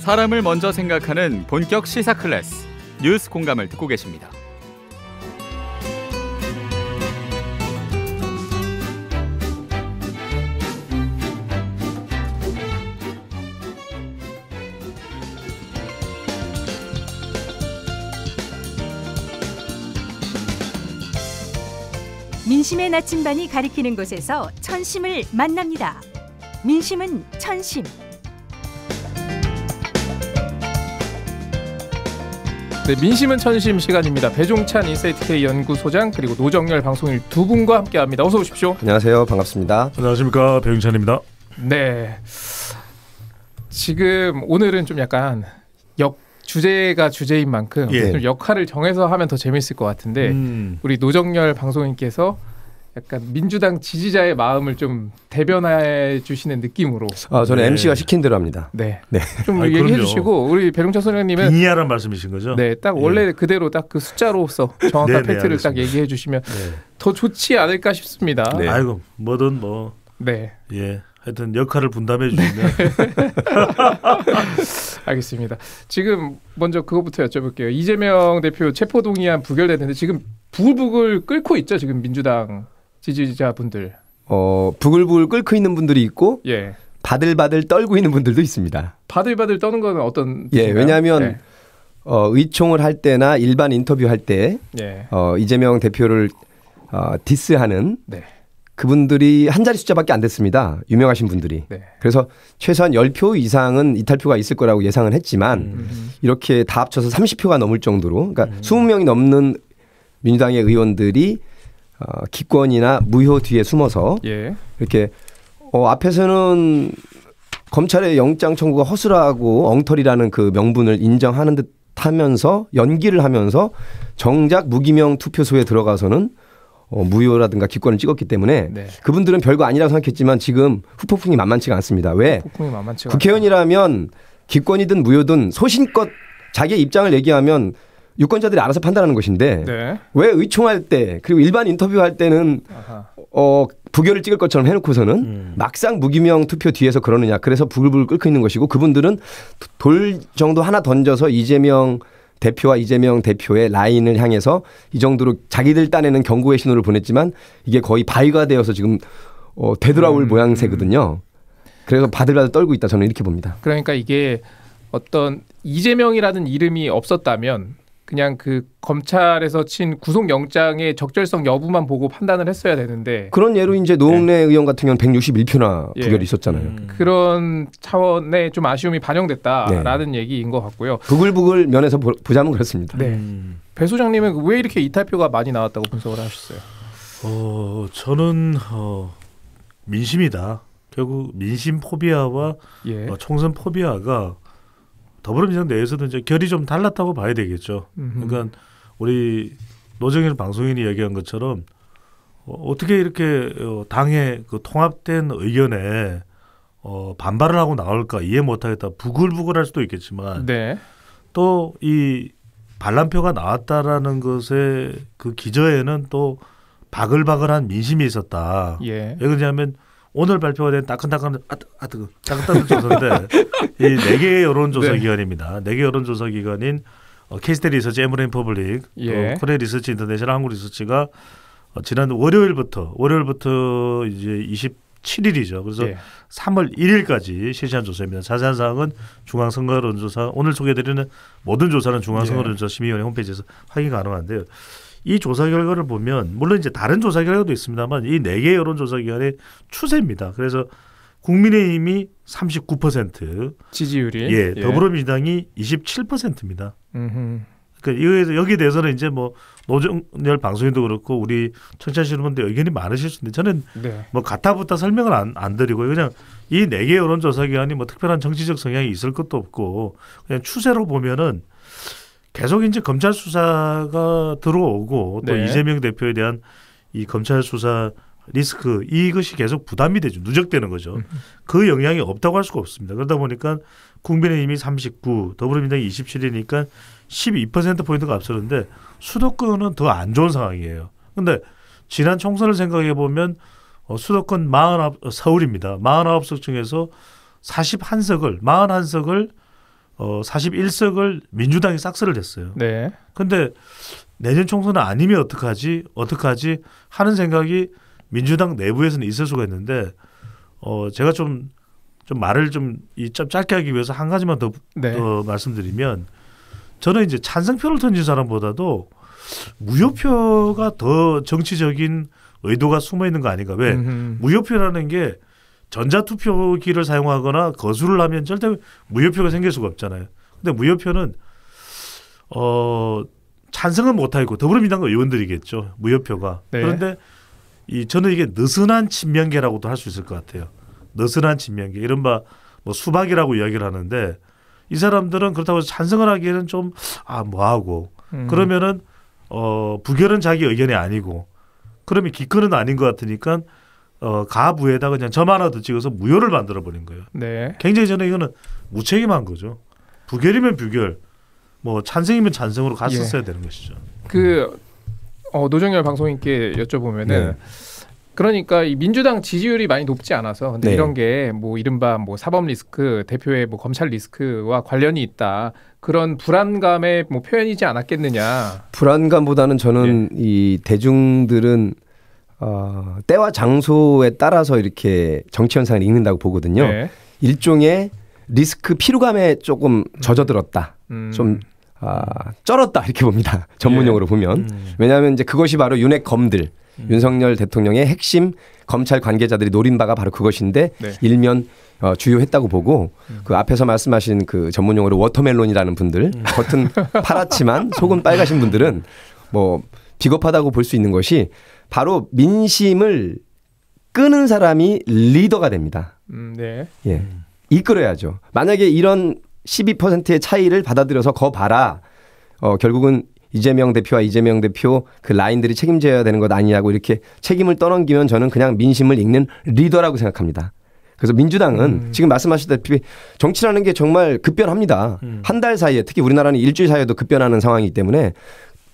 사람을 먼저 생각하는 본격 시사 클래스 뉴스 공감을 듣고 계십니다. 민심의 나침반이 가리키는 곳에서 천심을 만납니다. 민심은 천심. 네, 민심은 천심 시간입니다. 배종찬 인사이트K 연구소장 그리고 노정열 방송일 두 분과 함께합니다. 어서 오십시오. 안녕하세요. 반갑습니다. 안녕하십니까 배종찬입니다. 네. 지금 오늘은 좀 약간 역 주제가 주제인 만큼 예. 좀 역할을 정해서 하면 더 재밌을 것 같은데 음. 우리 노정열 방송인께서 약간 민주당 지지자의 마음을 좀 대변해 주시는 느낌으로. 아 저는 네. MC가 시킨 대로 합니다. 네. 네. 좀 아니, 얘기해 그럼요. 주시고 우리 배룡철 소장님은 빙의하란 말씀이신 거죠? 네. 딱 예. 원래 네. 그대로 딱 그 숫자로서 정확한 네, 네, 팩트를 딱 얘기해 주시면 네. 더 좋지 않을까 싶습니다. 아이고 뭐든 뭐. 네. 예. 하여튼 역할을 분담해 주시면 알겠습니다. 지금 먼저 그거부터 여쭤볼게요. 이재명 대표 체포 동의안 부결됐는데 지금 부글부글 끓고 있죠. 지금 민주당 지지자분들. 어 부글부글 끓고 있는 분들이 있고 예. 바들바들 떨고 있는 분들도 있습니다. 바들바들 떠는 거는 어떤? 예, 뜻인가요? 예, 왜냐하면 예. 어, 의총을 할 때나 일반 인터뷰 할 때 예. 어, 이재명 대표를 어, 디스하는 네. 그분들이 한 자리 숫자밖에 안 됐습니다. 유명하신 분들이. 네. 그래서 최소한 10표 이상은 이탈표가 있을 거라고 예상은 했지만 음. 이렇게 다 합쳐서 30표가 넘을 정도로 그러니까 음. 20명이 넘는 민주당의 의원들이 어, 기권이나 무효 뒤에 숨어서 예. 이렇게 어, 앞에서는 검찰의 영장 청구가 허술하고 엉터리라는 그 명분을 인정하는 듯 하면서 연기를 하면서 정작 무기명 투표소에 들어가서는 어, 무효라든가 기권을 찍었기 때문에 네. 그분들은 별거 아니라고 생각했지만 지금 후폭풍이 만만치가 않습니다. 왜? 만만치가 국회의원이라면 기권이든 무효든 소신껏 자기의 입장을 얘기하면 유권자들이 알아서 판단하는 것인데 네. 왜 의총할 때 그리고 일반 인터뷰할 때는 어 부결을 찍을 것처럼 해놓고서는 음. 막상 무기명 투표 뒤에서 그러느냐 그래서 부글부글 끓고 있는 것이고 그분들은 돌 정도 하나 던져서 이재명 대표와 이재명 대표의 라인을 향해서 이 정도로 자기들 따내는 경고의 신호를 보냈지만 이게 거의 바위가 되어서 지금 어, 되돌아올 음. 모양새거든요. 그래서 바들바들 떨고 있다 저는 이렇게 봅니다. 그러니까 이게 어떤 이재명이라는 이름이 없었다면 그냥 그 검찰에서 친 구속영장의 적절성 여부만 보고 판단을 했어야 되는데 그런 예로 이제 노웅래 네. 의원 같은 경우는 161표나 부결이 예. 있었잖아요. 음. 그런 차원의 좀 아쉬움이 반영됐다라는 네. 얘기인 것 같고요. 부글부글 면에서 보, 자면 그렇습니다. 네. 음. 배 소장님은 왜 이렇게 이탈표가 많이 나왔다고 분석을 하셨어요? 어, 저는 어, 민심이다. 결국 민심 포비아와 예. 어, 총선 포비아가 더불어민주당 내에서도 이제 결이 좀 달랐다고 봐야 되겠죠. 음흠. 그러니까 우리 노정일 방송인이 얘기한 것처럼 어, 어떻게 이렇게 어, 당의 그 통합된 의견에 어, 반발을 하고 나올까 이해 못하겠다 부글부글할 수도 있겠지만 네. 또이 반란표가 나왔다라는 것의 그 기저에는 또 바글바글한 민심이 있었다. 예. 왜 그러냐면 오늘 발표가 된 따끈따끈 아뜨 아, 따끈따끈 조사인데 이 네 개의 여론조사 네. 기관입니다. 네 개 여론조사 기관인 어, 케스테 리서치, 에머레인 퍼블릭, 예. 코레 리서치 인터내셔널, 한국 리서치가 어, 지난 월요일부터 월요일부터 이제 27일이죠. 그래서 예. 3월 1일까지 실시한 조사입니다. 자세한 사항은 중앙선거론조사 오늘 소개드리는 모든 조사는 중앙선거론조사심의위원회 홈페이지에서 확인 가능한데요. 이 조사 결과를 보면 물론 이제 다른 조사 결과도 있습니다만 이 네 개 여론 조사 기관의 추세입니다. 그래서 국민의힘이 39% 지지율이 예, 예. 더불어민주당이 예. 27%입니다. 음 그러니까 여기에 대해서는 이제 뭐 노정열 방송인도 그렇고 우리 청취하시는분들 의견이 많으실 수 있는데 저는 네. 뭐 갖다 붙다 설명을 안, 안 드리고 그냥 이 네 개 여론조사기관이 뭐 특별한 정치적 성향이 있을 것도 없고 그냥 추세로 보면은 계속 이제 검찰 수사가 들어오고 또 네. 이재명 대표에 대한 이 검찰 수사 리스크 이것이 계속 부담이 되죠. 누적되는 거죠. 음. 그 영향이 없다고 할 수가 없습니다. 그러다 보니까 국민의힘이 39, 더불어민주당이 27이니까 12% 포인트가 앞서는데 수도권은 더 안 좋은 상황이에요. 근데 지난 총선을 생각해 보면 어, 수도권 49 어, 서울입니다. 49석 중에서 41석을 41석을 어 41석을 민주당이 싹쓸을했어요 네. 근데 내년 총선은 아니면 어떡하지? 어떡하지? 하는 생각이 민주당 내부에서는 있을 수가 있는데 어 제가 좀좀 좀 말을 좀이좀 짧게 하기 위해서 한 가지만 더, 네. 더 말씀드리면 저는 이제 찬성표를 던진 사람보다도 무효표가 더 정치적인 의도가 숨어 있는 거 아닌가? 왜 음흠. 무효표라는 게 전자투표기를 사용하거나 거수를 하면 절대 무효표가 생길 수가 없잖아요. 근데 무효표는 어 찬성은 못하고 더불어민주당 의원들이겠죠 무효표가. 네. 그런데 이 저는 이게 느슨한 친명계라고도 할 수 있을 것 같아요. 느슨한 친명계 이른바 뭐 수박이라고 이야기를 하는데 이 사람들은 그렇다고 찬성을 하기에는 좀 아 뭐하고 음. 그러면은 어 부결은 자기 의견이 아니고 그러면 기권은 아닌 것 같으니까 어, 가부에다 그냥 점 하나 더 찍어서 무효를 만들어 버린 거예요. 네. 굉장히 저는 이거는 무책임한 거죠. 부결이면 부결, 뭐 찬성이면 찬성으로 갔었어야 예. 되는 것이죠. 그 어, 노정열 방송인께 여쭤보면은 네. 그러니까 이 민주당 지지율이 많이 높지 않아서 근데 네. 이런 게 뭐 이른바 뭐 사법 리스크 대표의 뭐 검찰 리스크와 관련이 있다 그런 불안감의 뭐 표현이지 않았겠느냐? 불안감보다는 저는 예. 이 대중들은 어, 때와 장소에 따라서 이렇게 정치 현상을 읽는다고 보거든요. 네. 일종의 리스크 피로감에 조금 젖어들었다. 음. 좀 아, 쩔었다 이렇게 봅니다. 전문용으로 예. 보면. 음. 왜냐하면 이제 그것이 바로 윤핵 검들 음. 윤석열 대통령의 핵심 검찰 관계자들이 노린 바가 바로 그것인데 네. 일면 어, 주요했다고 보고 음. 그 앞에서 말씀하신 그 전문용어로 워터멜론이라는 분들 음. 겉은 파랗지만 속은 빨가신 분들은 뭐 비겁하다고 볼 수 있는 것이 바로 민심을 끄는 사람이 리더가 됩니다. 음, 네. 예. 이끌어야죠. 만약에 이런 12%의 차이를 받아들여서 거 봐라. 어, 결국은 이재명 대표와 이재명 대표 그 라인들이 책임져야 되는 것 아니냐고 이렇게 책임을 떠넘기면 저는 그냥 민심을 읽는 리더라고 생각합니다. 그래서 민주당은 음. 지금 말씀하셨다시피 정치라는 게 정말 급변합니다. 음. 한달 사이에 특히 우리나라는 일주일 사이에도 급변하는 상황이기 때문에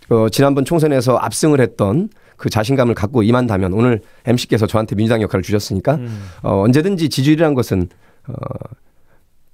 어, 지난번 총선에서 압승을 했던 그 자신감을 갖고 임한다면 오늘 MC께서 저한테 민주당 역할을 주셨으니까 음. 어, 언제든지 지지율이란 것은 어,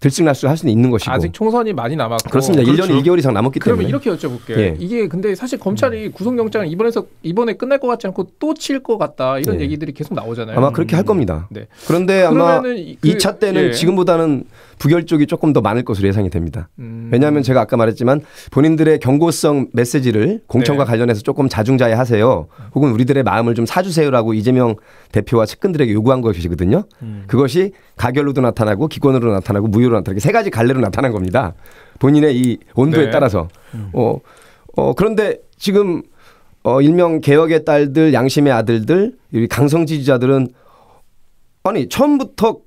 들쑥날쑥 할 수는 있는 것이고 아직 총선이 많이 남았고 그렇습니다. 그렇죠. 1년이 2개월 이상 남았기 그러면 때문에 그러면 이렇게 여쭤볼게요. 예. 이게 근데 사실 검찰이 음. 구속영장을 이번에서 이번에 끝날 것 같지 않고 또 칠 것 같다 이런 예. 얘기들이 계속 나오잖아요. 아마 그렇게 할 음. 겁니다. 네. 그런데 아마 그, 2차 때는 예. 지금보다는 부결 쪽이 조금 더 많을 것으로 예상이 됩니다. 음. 왜냐하면 제가 아까 말했지만 본인들의 경고성 메시지를 공천과 네. 관련해서 조금 자중자애하세요. 혹은 우리들의 마음을 좀 사주세요라고 이재명 대표와 측근들에게 요구한 것이거든요. 음. 그것이 가결로도 나타나고 기권으로 나타나고 무효로 갈래로 나타나 세 가지 갈래로 나타난 겁니다. 본인의 이 온도에 네. 따라서 음. 어, 어 그런데 지금 어 일명 개혁의 딸들 양심의 아들들 이 강성 지지자들은 아니 처음부터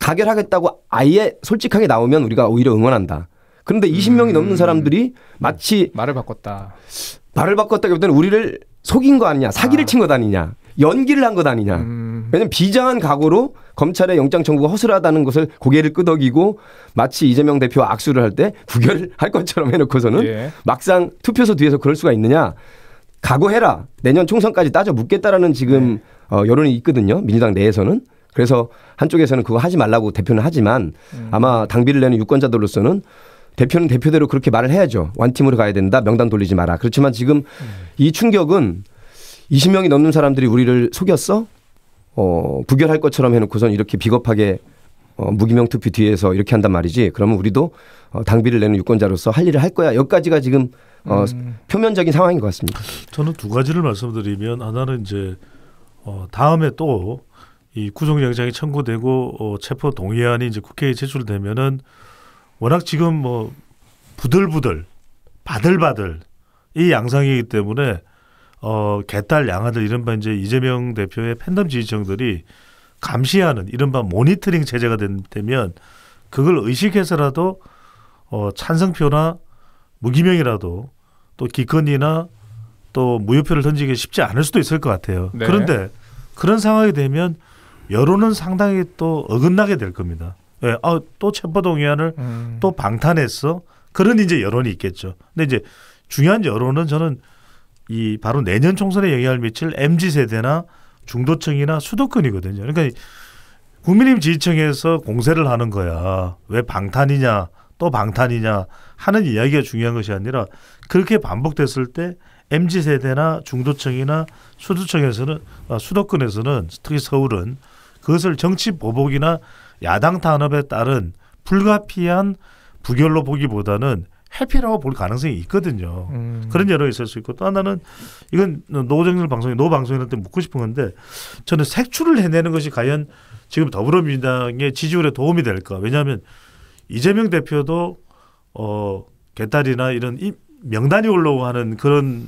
가결하겠다고 아예 솔직하게 나오면 우리가 오히려 응원한다. 그런데 20명이 음. 넘는 사람들이 마치 말을 바꿨다. 말을 바꿨다기보다는 우리를 속인 거 아니냐, 사기를 아. 친거 아니냐. 연기를 한 것 아니냐. 음. 왜냐면 비장한 각오로 검찰의 영장 청구가 허술하다는 것을 고개를 끄덕이고 마치 이재명 대표 악수를 할 때구결할 것처럼 해놓고서는 예. 막상 투표소 뒤에서 그럴 수가 있느냐. 각오해라. 내년 총선까지 따져 묻겠다라는 지금 네. 어, 여론이 있거든요. 민주당 내에서는. 그래서 한쪽에서는 그거 하지 말라고 대표는 하지만 음. 아마 당비를 내는 유권자들로서는 대표는 대표대로 그렇게 말을 해야죠. 완팀으로 가야 된다. 명단 돌리지 마라. 그렇지만 지금 음. 이 충격은 20명이 넘는 사람들이 우리를 속였어? 어, 부결할 것처럼 해놓고선 이렇게 비겁하게 어, 무기명 투표 뒤에서 이렇게 한단 말이지. 그러면 우리도 어, 당비를 내는 유권자로서 할 일을 할 거야. 여기까지가 지금 어, 음. 표면적인 상황인 것 같습니다. 저는 두 가지를 말씀드리면 하나는 이제 어, 다음에 또이 구속영장이 청구되고 어, 체포 동의안이 이제 국회에 제출되면은 워낙 지금 뭐 부들부들 바들바들 이 양상이기 때문에 어, 개딸 양아들 이른바 이제 이재명 대표의 팬덤 지지층들이 감시하는 이른바 모니터링 체제가 되면 그걸 의식해서라도 어, 찬성표나 무기명이라도 또 기권이나 또 무효표를 던지기 쉽지 않을 수도 있을 것 같아요. 네. 그런데 그런 상황이 되면 여론은 상당히 또 어긋나게 될 겁니다. 예, 아, 또 체포동의안을 음. 또 방탄했어. 그런 이제 여론이 있겠죠. 근데 이제 중요한 여론은 저는 이 바로 내년 총선에 영향을 미칠 MZ 세대나 중도층이나 수도권이거든요. 그러니까 국민의힘 지지층에서 공세를 하는 거야. 왜 방탄이냐 또 방탄이냐 하는 이야기가 중요한 것이 아니라 그렇게 반복됐을 때 MZ 세대나 중도층이나 수도층에서는 아, 수도권에서는 특히 서울은 그것을 정치 보복이나 야당 탄압에 따른 불가피한 부결로 보기보다는 해피라고 볼 가능성이 있거든요. 음. 그런 여러 있을 수 있고 또 하나는 이건 노정렬 방송이 노방송이한테 묻고 싶은 건데 저는 색출을 해내는 것이 과연 지금 더불어민주당의 지지율에 도움이 될까? 왜냐하면 이재명 대표도 어 개딸이나 이런 이 명단이 올라오고 하는 그런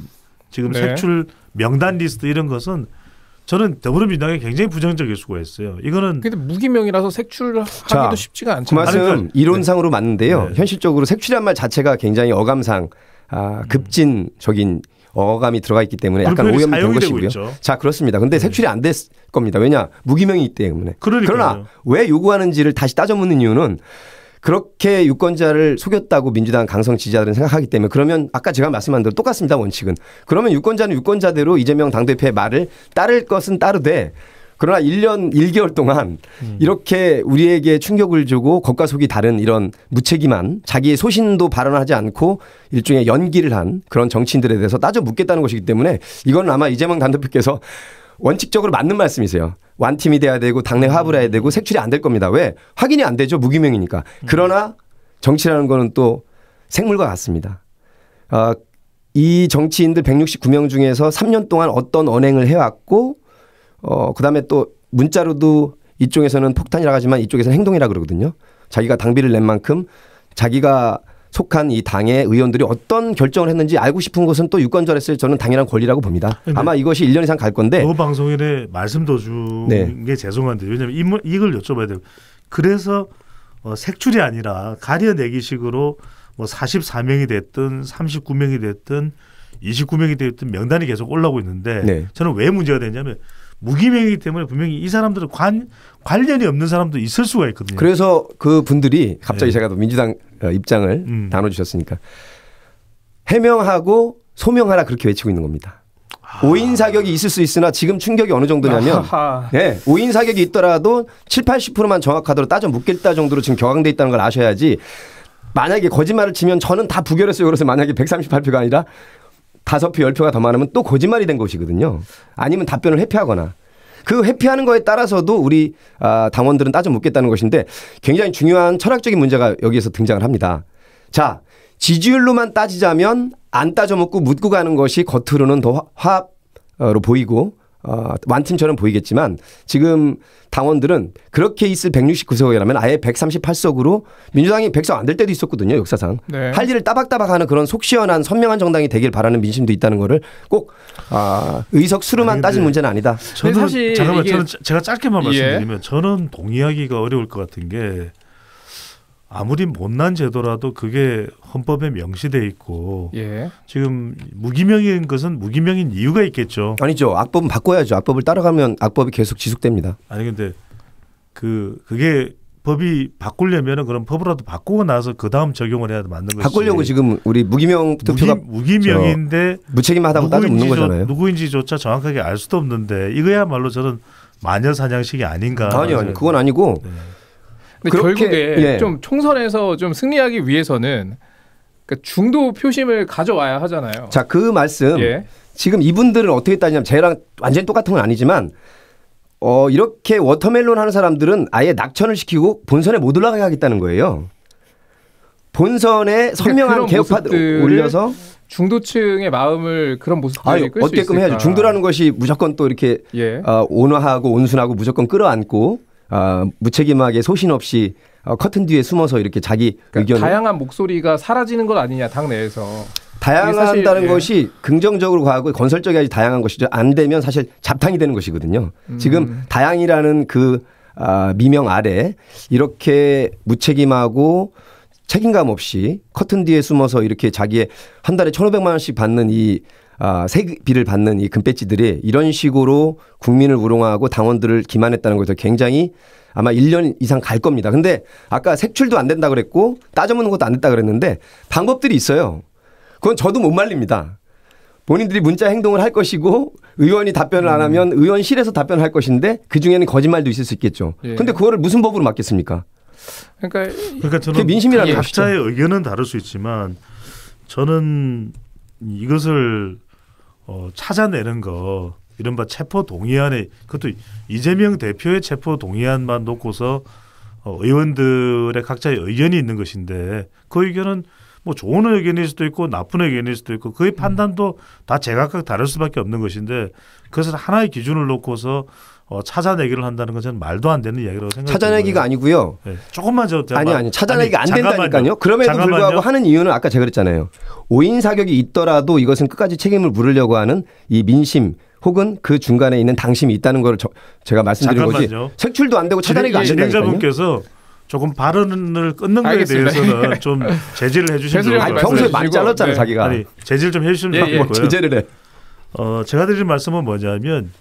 지금 네. 색출 명단 리스트 이런 것은 저는 더불어민주당이 굉장히 부정적일 수고했어요. 이거는 근데 무기명이라서 색출하기도 자, 쉽지가 않죠. 그 말씀 그러니 이론상으로 네. 맞는데요. 네. 현실적으로 색출이란 말 자체가 굉장히 어감상 아, 음. 급진적인 어감이 들어가 있기 때문에 약간 오염된 것이고요. 있죠. 자 그렇습니다. 근데 네. 색출이 안 됐을 겁니다. 왜냐 무기명이기 때문에. 그러니까요. 그러나 왜 요구하는지를 다시 따져묻는 이유는 그렇게 유권자를 속였다고 민주당 강성 지지자들은 생각하기 때문에 그러면 아까 제가 말씀한 대로 똑같습니다 원칙은 그러면 유권자는 유권자대로 이재명 당대표의 말을 따를 것은 따르되 그러나 1년 1개월 동안 음. 이렇게 우리에게 충격을 주고 겉과 속이 다른 이런 무책임한 자기의 소신도 발언하지 않고 일종의 연기를 한 그런 정치인들에 대해서 따져 묻겠다는 것이기 때문에 이건 아마 이재명 당대표께서 원칙적으로 맞는 말씀이세요. 완팀이 돼야 되고 당내 화합을 해야 되고 색출이 안 될 겁니다. 왜? 확인이 안 되죠. 무기명이니까. 그러나 정치라는 거는 또 생물과 같습니다. 아, 이 정치인들 169명 중에서 3년 동안 어떤 언행을 해왔고 어, 그다음에 또 문자로도 이쪽에서는 폭탄이라 하지만 이쪽에서는 행동이라 그러거든요. 자기가 당비를 낸 만큼 자기가 속한 이 당의 의원들이 어떤 결정을 했는지 알고 싶은 것은 또 유권자로서 저는 당연한 권리라고 봅니다. 네. 아마 이것이 1년 이상 갈 건데. 그 방송인의 말씀도 준게 네. 죄송한데 왜냐하면 이걸 여쭤봐야 돼요. 그래서 어, 색출이 아니라 가려내기식으로 뭐 44명이 됐든 39명이 됐든 29명이 됐든 명단이 계속 올라오고 있는데 네. 저는 왜 문제가 되냐면 무기명이기 때문에 분명히 이 사람들은 관, 관련이 없는 사람도 있을 수가 있거든요. 그래서 그 분들이 갑자기 네. 제가 또 민주당 어, 입장을 음. 나눠주셨으니까 해명하고 소명하라 그렇게 외치고 있는 겁니다. 아. 오인 사격이 있을 수 있으나 지금 충격이 어느 정도냐면 예, 오인 사격이 있더라도 7, 80%만 정확하도록 따져 묻겠다 정도로 지금 격앙돼 있다는 걸 아셔야지 만약에 거짓말을 치면 저는 다 부결했어요. 그래서 만약에 138표가 아니라 다섯 표, 열 표가 더 많으면 또 거짓말이 된 것이거든요. 아니면 답변을 회피하거나. 그 회피하는 거에 따라서도 우리 아, 당원들은 따져 묻겠다는 것인데 굉장히 중요한 철학적인 문제가 여기에서 등장을 합니다. 자, 지지율로만 따지자면 안 따져 묻고 묻고 가는 것이 겉으로는 더 화합으로 보이고 어, 완팀처럼 보이겠지만 지금 당원들은 그렇게 있을 169석이라면 아예 138석으로 민주당이 100석 안 될 때도 있었거든요 역사상 네. 할 일을 따박따박하는 그런 속 시원한 선명한 정당이 되길 바라는 민심도 있다는 거를 꼭 아, 의석 수로만 따진 문제는 아니다. 저는 사실 잠깐만 저는 제가 짧게만 말씀드리면 예. 저는 동의하기가 어려울 것 같은 게 아무리 못난 제도라도 그게 헌법에 명시돼 있고 예. 지금 무기명인 것은 무기명인 이유가 있겠죠. 아니죠. 악법은 바꿔야죠. 악법을 따라가면 악법이 계속 지속됩니다. 아니 근데 그 그게 법이 바꾸려면 그런 법으로도 바꾸고 나서 그 다음 적용을 해야 맞는 거지. 바꾸려고 지금 우리 무기명 투표가 무기, 명인데 무책임하다고 따져 묻는 거잖아요. 누구인지조차 정확하게 알 수도 없는데 이거야말로 저는 마녀 사냥식이 아닌가. 아니요, 아니, 그건 아니고 네. 근데 그렇게, 결국에 예. 좀 총선에서 좀 승리하기 위해서는 그러니까 중도 표심을 가져와야 하잖아요. 자, 그 말씀. 예. 지금 이분들은 어떻게 따지냐면 저랑 완전히 똑같은 건 아니지만 어, 이렇게 워터멜론 하는 사람들은 아예 낙천을 시키고 본선에 못 올라가게 하겠다는 거예요. 본선에 그러니까 선명한 개혁파들 올려서 중도층의 마음을 그런 모습들이 끌수 있을까? 끔 해야죠. 중도라는 것이 무조건 또 이렇게 예. 어, 온화하고 온순하고 무조건 끌어안고 어, 무책임하게 소신 없이 어, 커튼 뒤에 숨어서 이렇게 자기 그러니까 의견 다양한 목소리가 사라지는 것 아니냐 당 내에서 다양한다는 예. 것이 긍정적으로 가고 건설적이야지 다양한 것이죠 안 되면 사실 잡탕이 되는 것이거든요 음. 지금 다양이라는 그 아, 미명 아래 이렇게 무책임하고 책임감 없이 커튼 뒤에 숨어서 이렇게 자기의 한 달에 천오백만 원씩 받는 이 아, 세비를 받는 이 금배지들이 이런 식으로 국민을 우롱하고 당원들을 기만했다는 것에 굉장히 아마 1년 이상 갈 겁니다. 근데 아까 색출도 안 된다 그랬고 따져먹는 것도 안 됐다 그랬는데 방법들이 있어요. 그건 저도 못 말립니다. 본인들이 문자 행동을 할 것이고 의원이 답변을 음. 안 하면 의원실에서 답변을 할 것인데 그 중에는 거짓말도 있을 수 있겠죠. 예. 근데 그거를 무슨 법으로 막겠습니까? 그러니까, 그러니까 저는 민심이라는 각자의 의견은 다를 수 있지만 저는 이것을 어, 찾아내는 거 이른바 체포 동의안에 그것도 이재명 대표의 체포 동의안만 놓고서 어, 의원들의 각자의 의견이 있는 것인데 그 의견은 뭐 좋은 의견일 수도 있고 나쁜 의견일 수도 있고 그의 음. 판단도 다 제각각 다를 수밖에 없는 것인데 그것을 하나의 기준을 놓고서 어, 찾아내기를 한다는 건 저는 말도 안 되는 이야기라고 생각합니다. 찾아내기가 아니고요. 네. 조금만 저 아니 아니 찾아내기가 아니, 안 잠깐만요. 된다니까요. 그럼에도 잠깐만요. 불구하고 하는 이유는 아까 제가 그랬잖아요. 오인 사격이 있더라도 이것은 끝까지 책임을 물으려고 하는 이 민심 혹은 그 중간에 있는 당심이 있다는 걸 저, 제가 말씀드린 잠깐만요. 거지. 색출도 안 되고 찾아내기가 안 예, 된다니까요. 진행자분께서 조금 발언을 끊는 거에 대해서는 좀 제지를 해주시면 아니, 평소에 많이 잘랐잖아요 네. 자기가. 아니 제지를 좀 해주시면 예, 예. 제재를 해. 어, 제가 드릴 말씀은 뭐냐면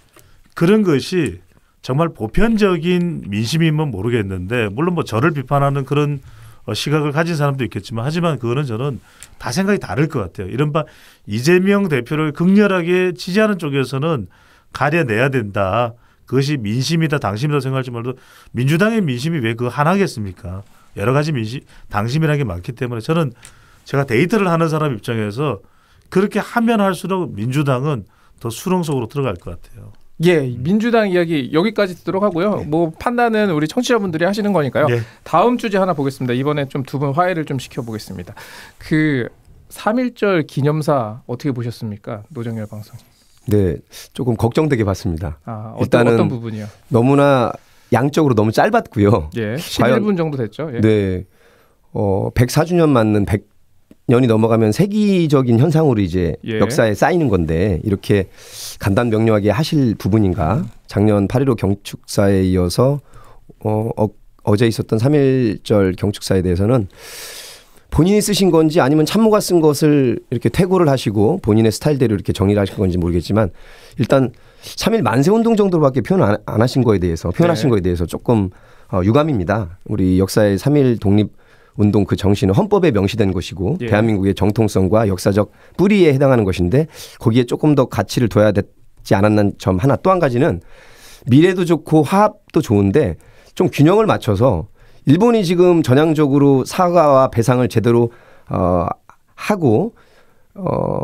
그런 것이 정말 보편적인 민심이면 모르겠는데 물론 뭐 저를 비판하는 그런 어, 시각을 가진 사람도 있겠지만 하지만 그거는 저는 다 생각이 다를 것 같아요. 이른바 이재명 대표를 극렬하게 지지하는 쪽에서는 가려내야 된다. 그것이 민심이다 당심이다 생각할지 말도 민주당의 민심이 왜 그 하나겠습니까? 여러 가지 민심 당심이라는 게 많기 때문에 저는 제가 데이트를 하는 사람 입장에서 그렇게 하면 할수록 민주당은 더 수렁 속으로 들어갈 것 같아요. 예, 민주당 이야기 여기까지 듣도록 하고요. 네. 뭐 판단은 우리 청취자분들이 하시는 거니까요. 네. 다음 주제 하나 보겠습니다. 이번에 좀 두 분 화해를 좀 시켜보겠습니다. 그 3.1절 기념사 어떻게 보셨습니까? 노정열 방송. 네, 조금 걱정되게 봤습니다. 아, 어떤, 일단은 어떤 부분이요? 너무나 양적으로 너무 짧았고요. 예, 11분 과연, 정도 됐죠. 예. 네, 어, 104주년 맞는 100 년이 넘어가면 세기적인 현상으로 이제 예. 역사에 쌓이는 건데 이렇게 간단 명료하게 하실 부분인가? 작년 8.15 경축사에 이어서 어, 어 어제 있었던 3.1절 경축사에 대해서는 본인이 쓰신 건지 아니면 참모가 쓴 것을 이렇게 퇴고를 하시고 본인의 스타일대로 이렇게 정리를 하신 건지 모르겠지만 일단 3 1 만세 운동 정도로밖에 표현 안, 안 하신 거에 대해서 표현하신 네. 거에 대해서 조금 어, 유감입니다. 우리 역사의 3 1 독립 운동 그 정신은 헌법에 명시된 것이고 예. 대한민국의 정통성과 역사적 뿌리에 해당하는 것인데 거기에 조금 더 가치를 둬야 되지 않았는점 하나 또 한 가지는 미래도 좋고 화합도 좋은데 좀 균형을 맞춰서 일본이 지금 전향적으로 사과와 배상을 제대로 어 하고 어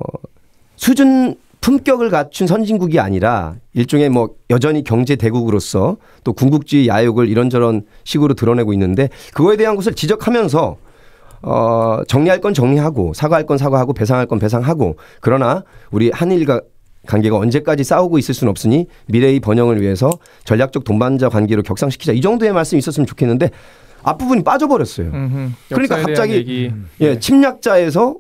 수준 품격을 갖춘 선진국이 아니라 일종의 뭐 여전히 경제 대국으로서 또 군국주의 야욕을 이런저런 식으로 드러내고 있는데 그거에 대한 것을 지적하면서 어 정리할 건 정리하고 사과할 건 사과하고 배상할 건 배상하고 그러나 우리 한일과 관계가 언제까지 싸우고 있을 수는 없으니 미래의 번영을 위해서 전략적 동반자 관계로 격상시키자 이 정도의 말씀이 있었으면 좋겠는데 앞부분이 빠져버렸어요. 음흠, 그러니까 갑자기 예, 침략자에서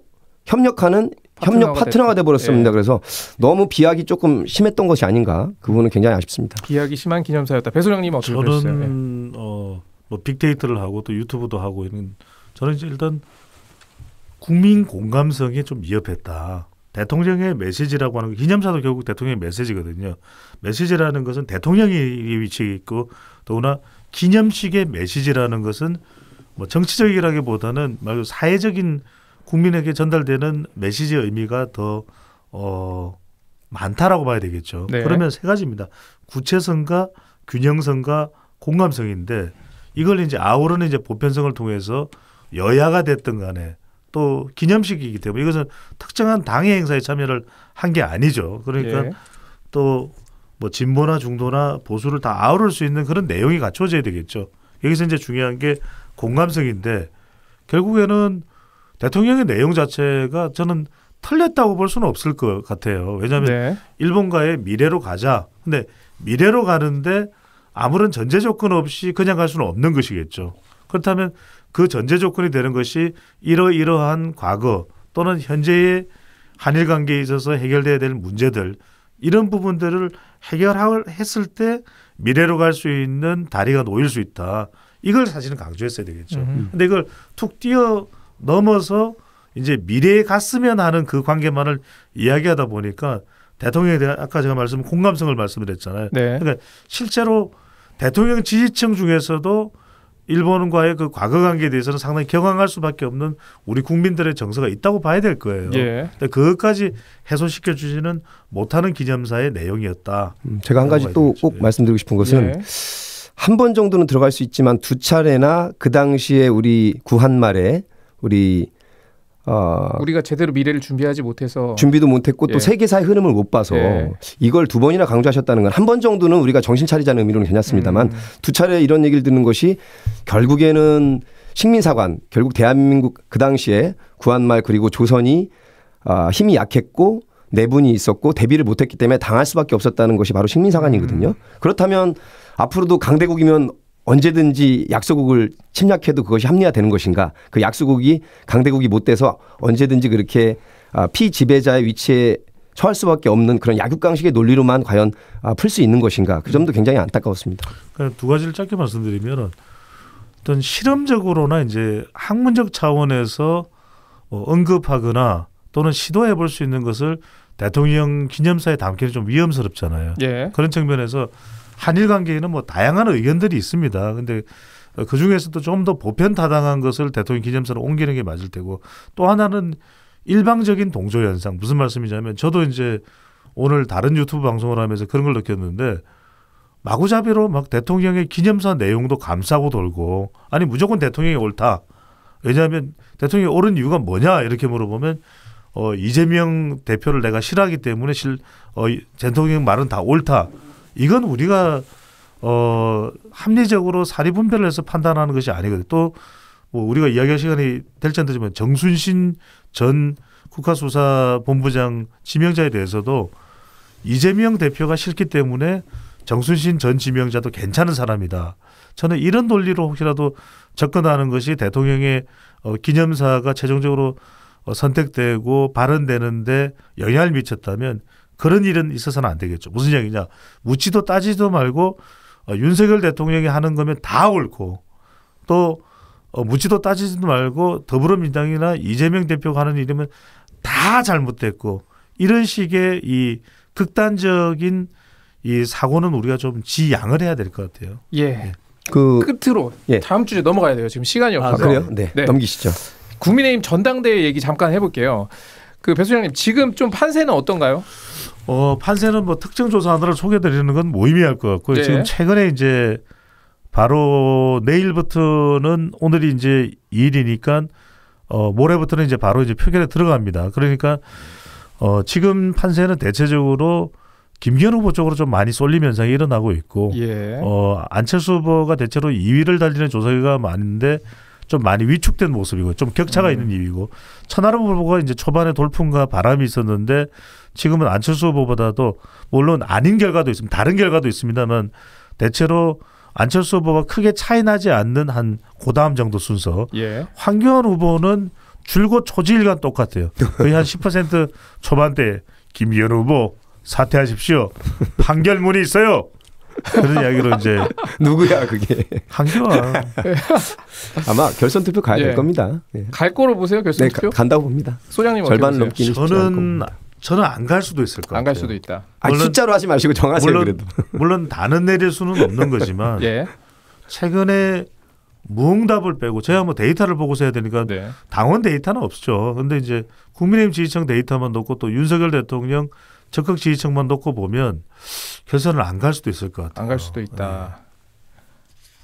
협력하는 협력 파트너가 돼 버렸습니다. 예. 그래서 너무 비약이 조금 심했던 것이 아닌가 그 부분은 굉장히 아쉽습니다. 비약이 심한 기념사였다. 배소장님 어떻게 저는 보셨어요? 저는 어, 네. 어뭐 빅데이터를 하고 또 유튜브도 하고 있는 저는 일단 국민 공감성에 좀 미흡했다. 대통령의 메시지라고 하는 기념사도 결국 대통령의 메시지거든요. 메시지라는 것은 대통령이 위치해 있고 더구나 기념식의 메시지라는 것은 뭐 정치적이라기보다는 말로 사회적인 국민에게 전달되는 메시지의 의미가 더 어, 많다라고 봐야 되겠죠. 네. 그러면 세 가지입니다. 구체성과 균형성과 공감성인데 이걸 이제 아우르는 이제 보편성을 통해서 여야가 됐든 간에 또 기념식이기 때문에 이것은 특정한 당의 행사에 참여를 한 게 아니죠. 그러니까 예. 네. 또뭐 진보나 중도나 보수를 다 아우를 수 있는 그런 내용이 갖춰져야 되겠죠. 여기서 이제 중요한 게 공감성인데 결국에는 대통령의 내용 자체가 저는 틀렸다고 볼 수는 없을 것 같아요. 왜냐하면 네. 일본과의 미래로 가자. 근데 미래로 가는데 아무런 전제 조건 없이 그냥 갈 수는 없는 것이겠죠. 그렇다면 그 전제 조건이 되는 것이 이러이러한 과거 또는 현재의 한일 관계에 있어서 해결돼야 될 문제들 이런 부분들을 해결했을 때 미래로 갈 수 있는 다리가 놓일 수 있다. 이걸 사실은 강조했어야 되겠죠. 음. 근데 이걸 툭 뛰어 넘어서 이제 미래에 갔으면 하는 그 관계만을 이야기하다 보니까 대통령에 대한 아까 제가 말씀 공감성을 말씀을했잖아요 네. 그러니까 실제로 대통령 지지층 중에서도 일본과의 그 과거 관계에 대해서는 상당히 경황할 수밖에 없는 우리 국민들의 정서가 있다고 봐야 될 거예요. 예. 근데 그것까지 해소시켜 주지는 못하는 기념사의 내용이었다. 음, 제가 한 가지 또 꼭 말씀드리고 싶은 것은 예. 한번 정도는 들어갈 수 있지만 두 차례나 그 당시에 우리 구한말에 우리 아, 우리가 제대로 미래를 준비하지 못해서 준비도 못했고 예. 또 세계사의 흐름을 못 봐서 예. 이걸 두 번이나 강조하셨다는 건 한 번 정도는 우리가 정신 차리자는 의미로는 괜찮습니다만 음. 두 차례 이런 얘기를 듣는 것이 결국에는 식민사관 결국 대한민국 그 당시에 구한말 그리고 조선이 아, 힘이 약했고 내분이 있었고 대비를 못했기 때문에 당할 수밖에 없었다는 것이 바로 식민사관이거든요. 음. 그렇다면 앞으로도 강대국이면 언제든지 약소국을 침략해도 그것이 합리화되는 것인가? 그 약소국이 강대국이 못 돼서 언제든지 그렇게 아, 피지배자의 위치에 처할 수밖에 없는 그런 약육강식의 논리로만 과연 아, 풀수 있는 것인가? 그 점도 음. 굉장히 안타까웠습니다. 두 가지를 짧게 말씀드리면 어떤 실험적으로나 이제 학문적 차원에서 뭐 언급하거나 또는 시도해 볼수 있는 것을 대통령 기념사에 담기는 좀 위험스럽잖아요. 예. 그런 측면에서 한일 관계에는 뭐 다양한 의견들이 있습니다. 근데 그 중에서도 좀 더 보편 타당한 것을 대통령 기념사로 옮기는 게 맞을 테고 또 하나는 일방적인 동조 현상 무슨 말씀이냐면 저도 이제 오늘 다른 유튜브 방송을 하면서 그런 걸 느꼈는데 마구잡이로 막 대통령의 기념사 내용도 감싸고 돌고 아니 무조건 대통령이 옳다 왜냐하면 대통령이 옳은 이유가 뭐냐 이렇게 물어보면 어 이재명 대표를 내가 싫어하기 때문에 실어 대통령 말은 다 옳다 이건 우리가 어 합리적으로 사리 분별을 해서 판단하는 것이 아니거든요. 또뭐 우리가 이야기할 시간이 될지 안 되지만 정순신 전 국가수사본부장 지명자에 대해서도 이재명 대표가 싫기 때문에 정순신 전 지명자도 괜찮은 사람이다. 저는 이런 논리로 혹시라도 접근하는 것이 대통령의 어, 기념사가 최종적으로 어, 선택되고 발언되는데 영향을 미쳤다면 그런 일은 있어서는 안 되겠죠. 무슨 얘기냐. 묻지도 따지도 말고 어, 윤석열 대통령이 하는 거면 다 옳고 또 어, 묻지도 따지지도 말고 더불어민당이나 이재명 대표가 하는 일이면 다 잘못됐고 이런 식의 이 극단적인 이 사고는 우리가 좀 지양을 해야 될 것 같아요. 예. 예. 그 끝으로 예. 다음 주제 넘어가야 돼요. 지금 시간이 아, 없어서. 아, 그래요? 네. 네. 넘기시죠. 국민의힘 전당대회 얘기 잠깐 해볼게요. 그 배수장님 지금 좀 판세는 어떤가요? 어, 판세는 뭐 특정 조사하느라 소개드리는 해건 무의미할 것 같고요. 네. 지금 최근에 이제 바로 내일부터는 오늘이 이제 2일이니까 어, 모레부터는 이제 바로 이제 표결에 들어갑니다. 그러니까 어, 지금 판세는 대체적으로 김기현 후보 쪽으로 좀 많이 쏠림 현상이 일어나고 있고 예. 어, 안철수 후보가 대체로 2위를 달리는 조사가 많은데 좀 많이 위축된 모습이고 좀 격차가 음. 있는 이유이고 천하람 후보가 이제 초반에 돌풍과 바람이 있었는데 지금은 안철수 후보보다도 물론 아닌 결과도 있습니다. 다른 결과도 있습니다만 대체로 안철수 후보가 크게 차이 나지 않는 한 고다음 정도 순서. 예. 황교안 후보는 줄곧 초지일간 똑같아요. 거의 한 10% 초반대 김기현 후보 사퇴하십시오. 판결문이 있어요. 그런 이야기로 이제 누구야 그게 한기화 아마 결선 투표 가야 예. 될 겁니다. 예. 갈 거로 보세요 결선 네, 투표 가, 간다고 봅니다. 소장님 절반 넘기 저는 저는 안 갈 수도 있을 것 같아요. 안 갈 수도 있다. 아, 물론, 숫자로 하지 마시고 정하세요 물론, 그래도. 물론 나는 내릴 수는 없는 거지만 예. 최근에 무응답을 빼고 제가 뭐 데이터를 보고서 해야 되니까 네. 당원 데이터는 없죠. 근데 이제 국민의힘 지지층 데이터만 놓고 또 윤석열 대통령 적극 지지층만 놓고 보면 결선을 안 갈 수도 있을 것 같아요. 안 갈 수도 있다. 네.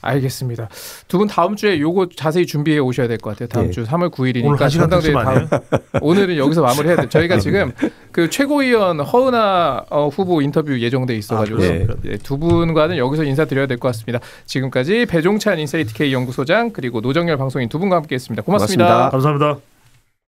알겠습니다. 두 분 다음 주에 요거 자세히 준비해 오셔야 될 것 같아요. 다음 네. 주 3월 9일이니까 전당대회 다음 오늘은 여기서 마무리해야 돼. 저희가 아, 네. 지금 그 최고위원 허은아 어, 후보 인터뷰 예정돼 있어가지고 아, 네. 네, 두 분과는 여기서 인사드려야 될 것 같습니다. 지금까지 배종찬 인사이트 K 연구소장 그리고 노정열 방송인 두 분과 함께했습니다 고맙습니다. 고맙습니다. 감사합니다.